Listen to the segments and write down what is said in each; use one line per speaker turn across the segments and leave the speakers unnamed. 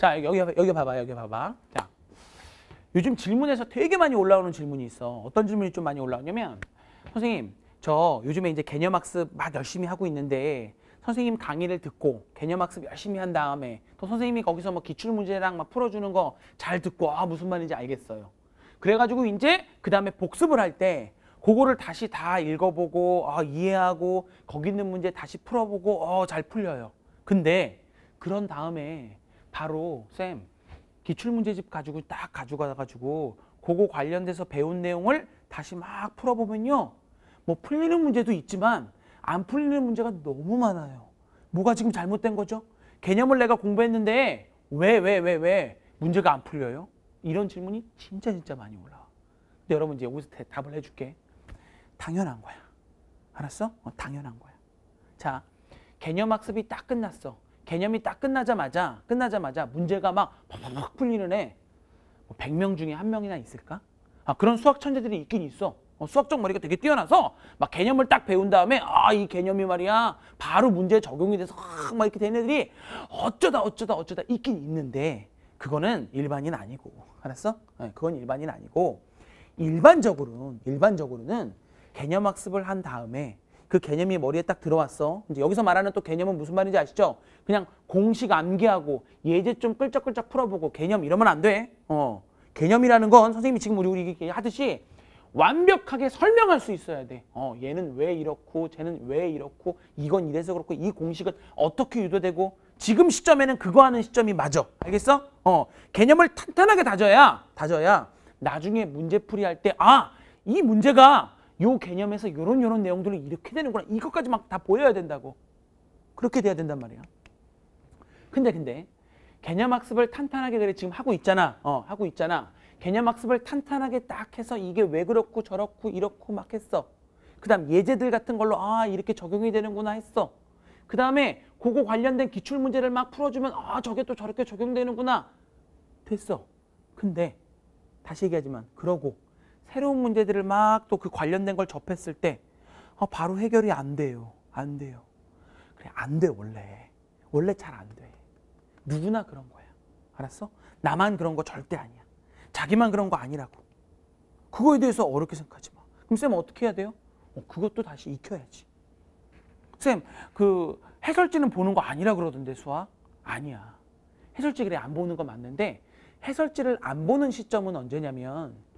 자, 여기, 여기 봐봐, 여기 봐봐. 자, 요즘 질문에서 되게 많이 올라오는 질문이 있어. 어떤 질문이 좀 많이 올라오냐면, 선생님, 저 요즘에 이제 개념학습 막 열심히 하고 있는데, 선생님 강의를 듣고 개념학습 열심히 한 다음에 또 선생님이 거기서 뭐 기출문제랑 막 풀어주는 거 잘 듣고 아 무슨 말인지 알겠어요. 그래가지고 이제 그 다음에 복습을 할 때 그거를 다시 다 읽어보고 아 이해하고 거기 있는 문제 다시 풀어보고 어 잘 풀려요. 근데 그런 다음에 바로 쌤 기출문제집 가지고 딱 가져가가지고 그거 관련돼서 배운 내용을 다시 막 풀어보면요. 뭐 풀리는 문제도 있지만 안 풀리는 문제가 너무 많아요. 뭐가 지금 잘못된 거죠? 개념을 내가 공부했는데 왜, 왜, 왜, 왜 문제가 안 풀려요? 이런 질문이 진짜 진짜 많이 올라와. 근데 여러분 이제 여기서 대, 답을 해줄게. 당연한 거야. 알았어? 어, 당연한 거야. 자, 개념 학습이 딱 끝났어. 개념이 딱 끝나자마자 끝나자마자 문제가 막팍팍 풀리는 애 100명 뭐 중에 한 명이나 있을까? 아 그런 수학 천재들이 있긴 있어. 어, 수학적 머리가 되게 뛰어나서 막 개념을 딱 배운 다음에 아이 개념이 말이야 바로 문제에 적용이 돼서 막 이렇게 된 애들이 어쩌다 어쩌다 어쩌다 있긴 있는데 그거는 일반인 아니고 알았어? 네, 그건 일반인 아니고 일반적으로는 일반적으로는 개념 학습을 한 다음에 그 개념이 머리에 딱 들어왔어. 이제 여기서 말하는 또 개념은 무슨 말인지 아시죠? 그냥 공식 암기하고 예제 좀 끌적끌적 풀어보고 개념 이러면 안 돼. 어. 개념이라는 건 선생님이 지금 우리 우리 하듯이 완벽하게 설명할 수 있어야 돼. 어, 얘는 왜 이렇고 쟤는 왜 이렇고 이건 이래서 그렇고 이 공식은 어떻게 유도되고 지금 시점에는 그거 하는 시점이 맞아. 알겠어? 어. 개념을 탄탄하게 다져야 다져야 나중에 문제풀이 할때 아, 이 문제가 요 개념에서 요런 요런 내용들을 이렇게 되는구나. 이것까지 막 다 보여야 된다고. 그렇게 돼야 된단 말이야. 근데 근데 개념 학습을 탄탄하게 그래 지금 하고 있잖아. 어, 하고 있잖아. 개념 학습을 탄탄하게 딱 해서 이게 왜 그렇고 저렇고 이렇고 막 했어. 그다음 예제들 같은 걸로 아, 이렇게 적용이 되는구나 했어. 그다음에 그거 관련된 기출 문제를 막 풀어 주면 아, 저게 또 저렇게 적용되는구나. 됐어. 근데 다시 얘기하지만 그러고 새로운 문제들을 막 또 그 관련된 걸 접했을 때 어, 바로 해결이 안 돼요. 안 돼요. 그래, 안 돼, 원래. 원래 잘 안 돼. 누구나 그런 거야. 알았어? 나만 그런 거 절대 아니야. 자기만 그런 거 아니라고. 그거에 대해서 어렵게 생각하지 마. 그럼 쌤 어떻게 해야 돼요? 어, 그것도 다시 익혀야지. 쌤, 그 해설지는 보는 거 아니라 그러던데 수학? 아니야. 해설지 그래 안 보는 거 맞는데 해설지를 안 보는 시점은 언제냐면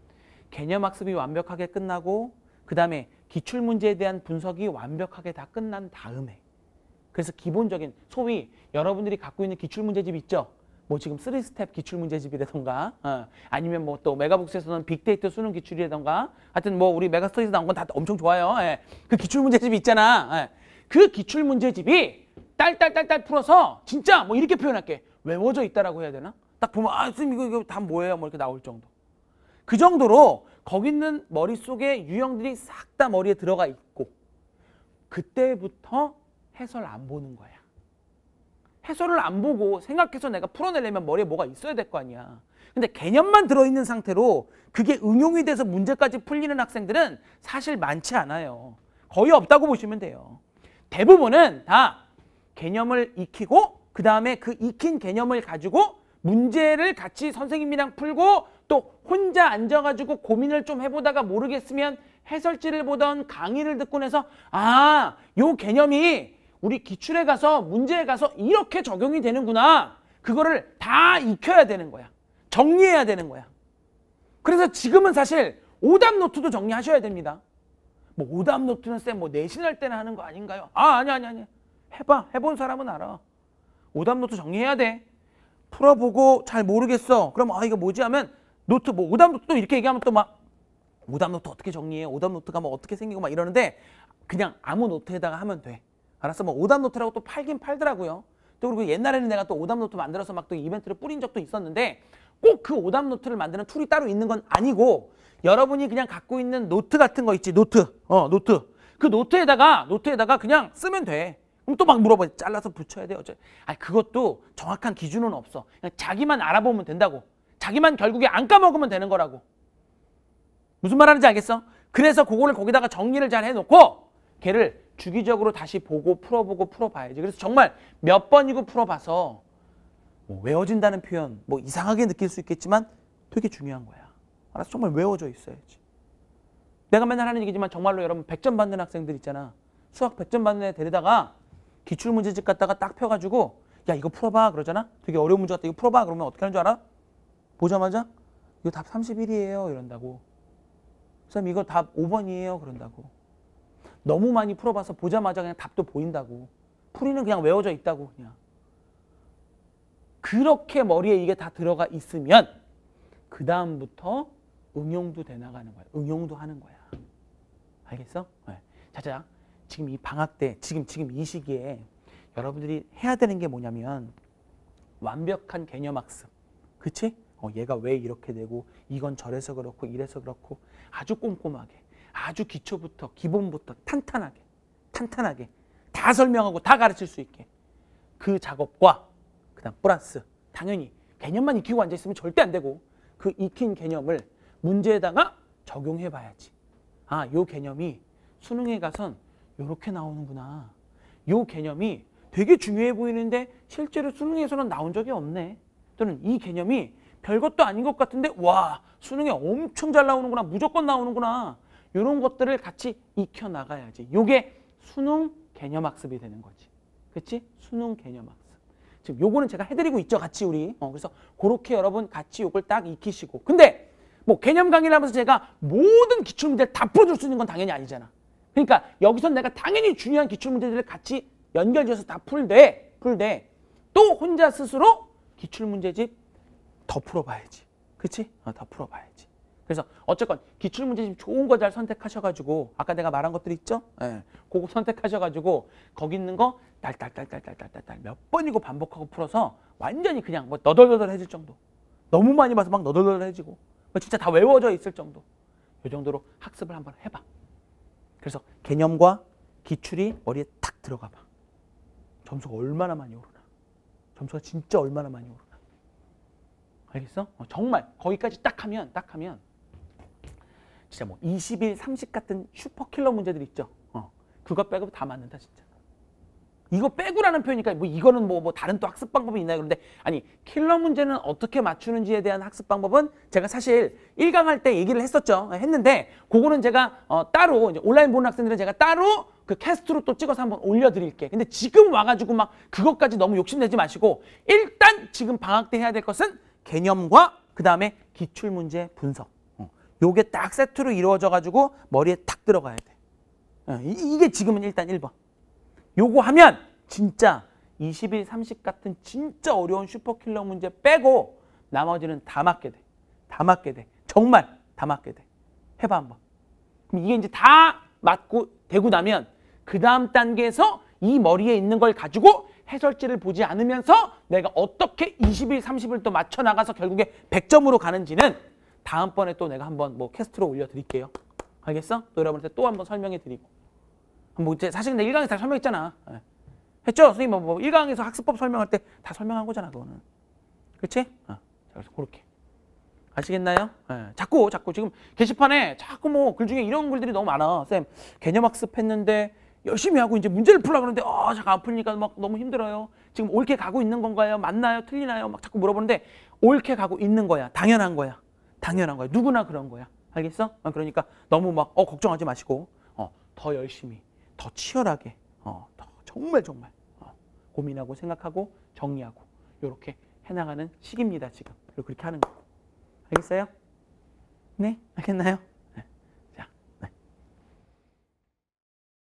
개념 학습이 완벽하게 끝나고 그 다음에 기출 문제에 대한 분석이 완벽하게 다 끝난 다음에 그래서 기본적인 소위 여러분들이 갖고 있는 기출 문제집 있죠? 뭐 지금 3스텝 기출 문제집이라던가 어, 아니면 뭐 또 메가북스에서는 빅데이터 수능 기출이라던가 하여튼 뭐 우리 메가스터디에서 나온 건 다 엄청 좋아요. 예. 그 기출 문제집 있잖아. 예. 그 기출 문제집이 딸딸딸딸 풀어서 진짜 뭐 이렇게 표현할게. 외워져 있다라고 해야 되나? 딱 보면 아, 선생님 이거, 이거 다 뭐예요? 뭐 이렇게 나올 정도. 그 정도로 거기 있는 머릿속에 유형들이 싹 다 머리에 들어가 있고 그때부터 해설 안 보는 거야. 해설을 안 보고 생각해서 내가 풀어내려면 머리에 뭐가 있어야 될 거 아니야. 근데 개념만 들어있는 상태로 그게 응용이 돼서 문제까지 풀리는 학생들은 사실 많지 않아요. 거의 없다고 보시면 돼요. 대부분은 다 개념을 익히고 그 다음에 그 익힌 개념을 가지고 문제를 같이 선생님이랑 풀고 또 혼자 앉아가지고 고민을 좀 해보다가 모르겠으면 해설지를 보던 강의를 듣곤 해서 아, 요 개념이 우리 기출에 가서 문제에 가서 이렇게 적용이 되는구나. 그거를 다 익혀야 되는 거야. 정리해야 되는 거야. 그래서 지금은 사실 오답 노트도 정리하셔야 됩니다. 뭐 오답 노트는 쌤 뭐 내신할 때나 하는 거 아닌가요? 아, 아니 아니 아니. 해봐. 해본 사람은 알아. 오답 노트 정리해야 돼. 풀어보고 잘 모르겠어. 그럼 아 이거 뭐지 하면 노트 뭐 오답 노트 또 이렇게 얘기하면 또 막 오답 노트 어떻게 정리해? 오답 노트가 뭐 어떻게 생기고 막 이러는데 그냥 아무 노트에다가 하면 돼. 알았어. 뭐 오답 노트라고 또 팔긴 팔더라고요. 또 그리고 옛날에는 내가 또 오답 노트 만들어서 막 또 이벤트를 뿌린 적도 있었는데 꼭 그 오답 노트를 만드는 툴이 따로 있는 건 아니고 여러분이 그냥 갖고 있는 노트 같은 거 있지 노트 어 노트 그 노트에다가 노트에다가 그냥 쓰면 돼 그럼 또 막 물어봐. 잘라서 붙여야 돼 어째. 아니, 그것도 정확한 기준은 없어. 그냥 자기만 알아보면 된다고. 자기만 결국에 안 까먹으면 되는 거라고. 무슨 말 하는지 알겠어? 그래서 그거를 거기다가 정리를 잘 해놓고 걔를 주기적으로 다시 보고 풀어보고 풀어봐야지. 그래서 정말 몇 번이고 풀어봐서 뭐 외워진다는 표현 뭐 이상하게 느낄 수 있겠지만 되게 중요한 거야. 알아서 정말 외워져 있어야지. 내가 맨날 하는 얘기지만 정말로 여러분 100점 받는 학생들 있잖아. 수학 100점 받는 애 데려다가 기출문제집 갖다가 딱 펴가지고 야 이거 풀어봐 그러잖아. 되게 어려운 문제 같다. 이거 풀어봐 그러면 어떻게 하는 줄 알아? 보자마자 이거 답 31이에요 이런다고. 선생님 이거 답 5번이에요 그런다고. 너무 많이 풀어봐서 보자마자 그냥 답도 보인다고. 풀이는 그냥 외워져 있다고 그냥. 그렇게 머리에 이게 다 들어가 있으면 그 다음부터 응용도 돼 나가는 거야. 응용도 하는 거야. 알겠어? 네. 자자. 지금 이 방학 때, 지금 지금 이 시기에 여러분들이 해야 되는 게 뭐냐면 완벽한 개념 학습. 그치? 어, 얘가 왜 이렇게 되고 이건 저래서 그렇고 이래서 그렇고 아주 꼼꼼하게 아주 기초부터 기본부터 탄탄하게 탄탄하게 다 설명하고 다 가르칠 수 있게 그 작업과 그다음 플러스 당연히 개념만 익히고 앉아 있으면 절대 안 되고 그 익힌 개념을 문제에다가 적용해 봐야지. 아, 요 개념이 수능에 가선 이렇게 나오는구나. 이 개념이 되게 중요해 보이는데 실제로 수능에서는 나온 적이 없네. 또는 이 개념이 별것도 아닌 것 같은데 와 수능에 엄청 잘 나오는구나 무조건 나오는구나 이런 것들을 같이 익혀나가야지 요게 수능 개념학습이 되는 거지 그치? 수능 개념학습 지금 요거는 제가 해드리고 있죠 같이 우리 어, 그래서 그렇게 여러분 같이 요걸 딱 익히시고 근데 뭐 개념 강의를 하면서 제가 모든 기출문제를 다 풀어줄 수 있는 건 당연히 아니잖아 그러니까 여기서 내가 당연히 중요한 기출문제들을 같이 연결지어서 다 풀되 풀되 또 혼자 스스로 기출문제집 더 풀어봐야지. 그치? 어, 더 풀어봐야지. 그래서 어쨌건 기출문제집 좋은 거 잘 선택하셔가지고 아까 내가 말한 것들 있죠? 예. 그거 선택하셔가지고 거기 있는 거 딸딸딸딸딸딸딸 몇 번이고 반복하고 풀어서 완전히 그냥 뭐 너덜너덜해질 정도. 너무 많이 봐서 막 너덜너덜해지고 뭐 진짜 다 외워져 있을 정도. 이 정도로 학습을 한번 해봐. 그래서 개념과 기출이 머리에 탁 들어가 봐. 점수가 얼마나 많이 오르나. 점수가 진짜 얼마나 많이 오르나. 알겠어? 어, 정말 거기까지 딱 하면 딱 하면 진짜 뭐 21, 30 같은 슈퍼킬러 문제들 있죠. 어, 그거 빼고 다 맞는다 진짜. 이거 빼고라는 표현이니까 뭐 이거는 뭐, 뭐 다른 또 학습 방법이 있나요? 그런데 아니 킬러 문제는 어떻게 맞추는지에 대한 학습 방법은 제가 사실 1강 할 때 얘기를 했었죠. 했는데 그거는 제가 어, 따로 이제 온라인 보는 학생들은 제가 따로 그 캐스트로 또 찍어서 한번 올려드릴게. 근데 지금 와가지고 막 그것까지 너무 욕심내지 마시고 일단 지금 방학 때 해야 될 것은 개념과 그 다음에 기출문제 분석. 어. 요게 딱 세트로 이루어져가지고 머리에 탁 들어가야 돼. 어, 이, 이게 지금은 일단 1번. 요거 하면 진짜 20일, 30 같은 진짜 어려운 슈퍼킬러 문제 빼고 나머지는 다 맞게 돼. 다 맞게 돼. 정말 다 맞게 돼. 해봐 한번. 그럼 이게 이제 다 맞고 되고 나면 그 다음 단계에서 이 머리에 있는 걸 가지고 해설지를 보지 않으면서 내가 어떻게 20일, 30일 또 맞춰 나가서 결국에 100점으로 가는지는 다음번에 또 내가 한번 뭐 캐스트로 올려드릴게요. 알겠어? 또 여러분한테 또 한번 설명해 드리고. 뭐 이제 사실 근데 1강에서 다 설명했잖아. 예. 했죠? 선생님 뭐, 뭐 1강에서 학습법 설명할 때 다 설명한 거잖아, 그거는. 그렇지? 어. 그래서 그렇게. 아시겠나요? 예. 자꾸 자꾸 지금 게시판에 자꾸 뭐 글 중에 이런 글들이 너무 많아. 쌤, 개념 학습했는데 열심히 하고 이제 문제를 풀라고 하는데 어, 자깐안 풀리니까 막 너무 힘들어요. 지금 옳게 가고 있는 건가요? 맞나요? 틀리나요? 막 자꾸 물어보는데 옳게 가고 있는 거야. 당연한 거야. 당연한 거야. 누구나 그런 거야. 알겠어? 어, 그러니까 너무 막 어, 걱정하지 마시고 어, 더 열심히 더 치열하게 어, 더 정말 정말 어, 고민하고 생각하고 정리하고 이렇게 해나가는 시기입니다 지금 그렇게 하는 거 알겠어요? 네 알겠나요?